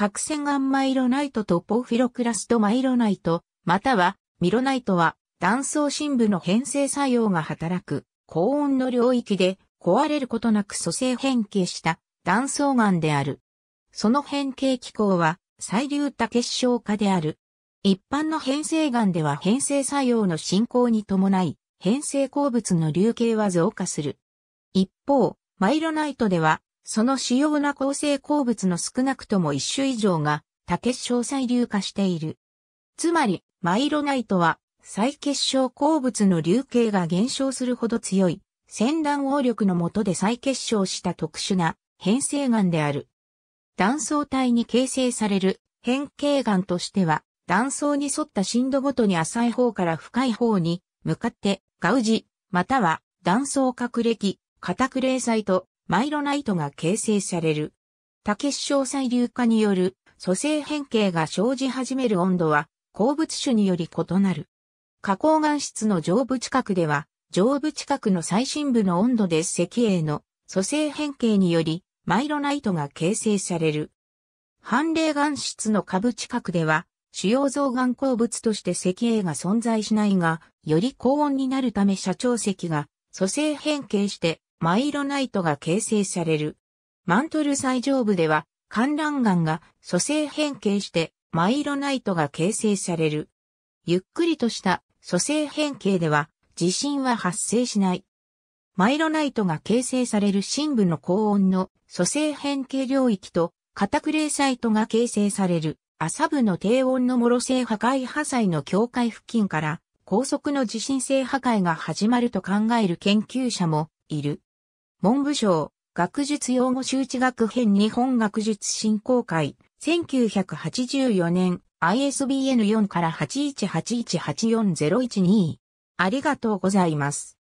角栓ガンマイロナイトとポフィロクラストマイロナイト、またはミロナイトは断層深部の変性作用が働く高温の領域で壊れることなく蘇生変形した断層岩である。その変形機構は細粒多結晶化である。一般の変性岩では変性作用の進行に伴い、変性鉱物の流形は増加する。一方、マイロナイトではその主要な構成鉱物の少なくとも一種以上が多結晶細粒化している。つまり、マイロナイトは、再結晶鉱物の流形が減少するほど強い、先断応力の下で再結晶した特殊な変成岩である。断層帯に形成される変形岩としては、断層に沿った深度ごとに浅い方から深い方に向かって、ガウジ、または断層角歴、片クレイサイト、マイロナイトが形成される。多結晶細粒化による組成変形が生じ始める温度は鉱物種により異なる。花崗岩質の上部近くでは、上部近くの最深部の温度で石英の組成変形によりマイロナイトが形成される。半霊岩質の下部近くでは、主要造岩鉱物として石英が存在しないが、より高温になるため社長石が組成変形してマイロナイトが形成される。マントル最上部では、観覧岩が組成変形してマイロナイトが形成される。ゆっくりとした組成変形では地震は発生しない。マイロナイトが形成される深部の高温の組成変形領域と片クレーサイトが形成される浅部の低温の諸性破壊破砕の境界付近から高速の地震性破壊が始まると考える研究者もいる。文部省、学術用語周知学編日本学術振興会、1984年、ISBN4 から818184012。ありがとうございます。